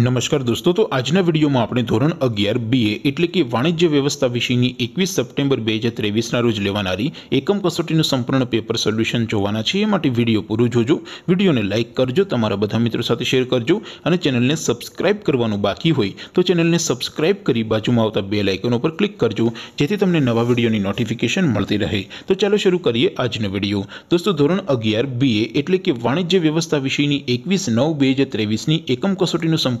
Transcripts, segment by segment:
નમસ્કાર દોસ્તો તો આજના વિડિયોમાં આપણે ધોરણ 11 BA એટલે કે વાણિજ્ય વ્યવસ્થા વિષયની 21 સપ્ટેમ્બર 2023 ના રોજ લેવાણારી એકમ કસોટીનું સંપૂર્ણ પેપર સોલ્યુશન જોવાના છે માટે વિડિયો પૂરો જોજો વિડિયોને લાઈક કરજો તમારા બધા મિત્રો સાથે શેર કરજો અને ચેનલને સબ્સ્ક્રાઇબ કરવાનું બાકી હોય તો ચેનલને સબ્સ્ક્રાઇબ કરી બાજુમાં આવતા બેલ આઇકન ઉપર ક્લિક કરજો જેથી તમને નવા વિડિયોની નોટિફિકેશન મળતી રહે તો ચાલો શરૂ કરીએ આજનો વિડિયો દોસ્તો ધોરણ 11 BA એટલે કે વાણિજ્ય વ્યવસ્થા વિષયની 21 9 2023 ની એકમ કસોટીનું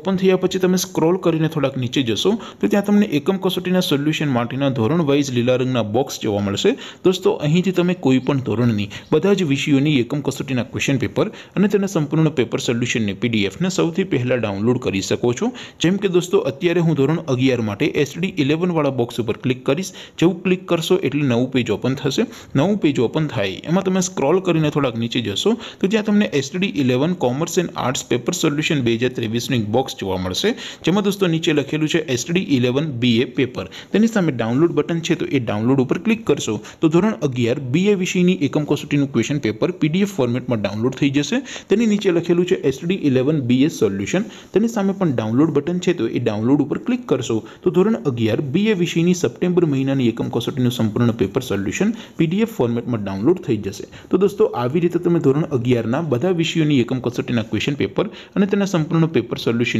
ઓપન થયા પછી તમે સ્ક્રોલ કરીને થોડાક નીચે જશો તો ત્યાં તમને એકમ કસોટીના સોલ્યુશન માટેના ધોરણ વાઇઝ લીલા રંગના બોક્સ જોવા મળશે દોસ્તો અહીંથી તમે કોઈ પણ ધોરણની બધા જ વિષયોની એકમ કસોટીના ક્વેશ્ચન પેપર અને તેના સંપૂર્ણ પેપર સોલ્યુશનની પીડીએફને સૌથી પહેલાં ડાઉનલોડ કરી શકો છો જેમ કે દોસ્તો અત્યારે હું ધોરણ અગિયાર માટે એસડી ઇલેવનવાળા બોક્સ ઉપર ક્લિક કરીશ જેવું ક્લિક કરશો એટલે નવું પેજ ઓપન થશે નવું પેજ ઓપન થાય એમાં તમે સ્ક્રોલ કરીને થોડાક નીચે જશો તો જ્યાં તમને SD eleven commerce and arts paper solution બે હજાર ત્રેવીસની બોક્સ ચુવા મળશે જેમ કે દોસ્તો નીચે લખેલું છે STD 11 BA પેપર તેની સામે ડાઉનલોડ બટન છે તો એ ડાઉનલોડ ઉપર ક્લિક કરશો તો ધોરણ 11 BA વિષયની એકમ કસોટીનું ક્વેશ્ચન પેપર PDF ફોર્મેટમાં ડાઉનલોડ થઈ જશે તેની નીચે લખેલું છે STD 11 BA સોલ્યુશન તેની સામે પણ ડાઉનલોડ બટન છે તો એ ડાઉનલોડ ઉપર ક્લિક કરશો તો ધોરણ 11 BA વિષયની સપ્ટેમ્બર મહિનાની એકમ કસોટીનું સંપૂર્ણ પેપર સોલ્યુશન PDF ફોર્મેટમાં ડાઉનલોડ થઈ જશે તો દોસ્તો આવી રીતે તમે ધોરણ 11 ના બધા વિષયોની એકમ કસોટીના ક્વેશ્ચન પેપર અને તેના સંપૂર્ણ પેપર સોલ્યુશન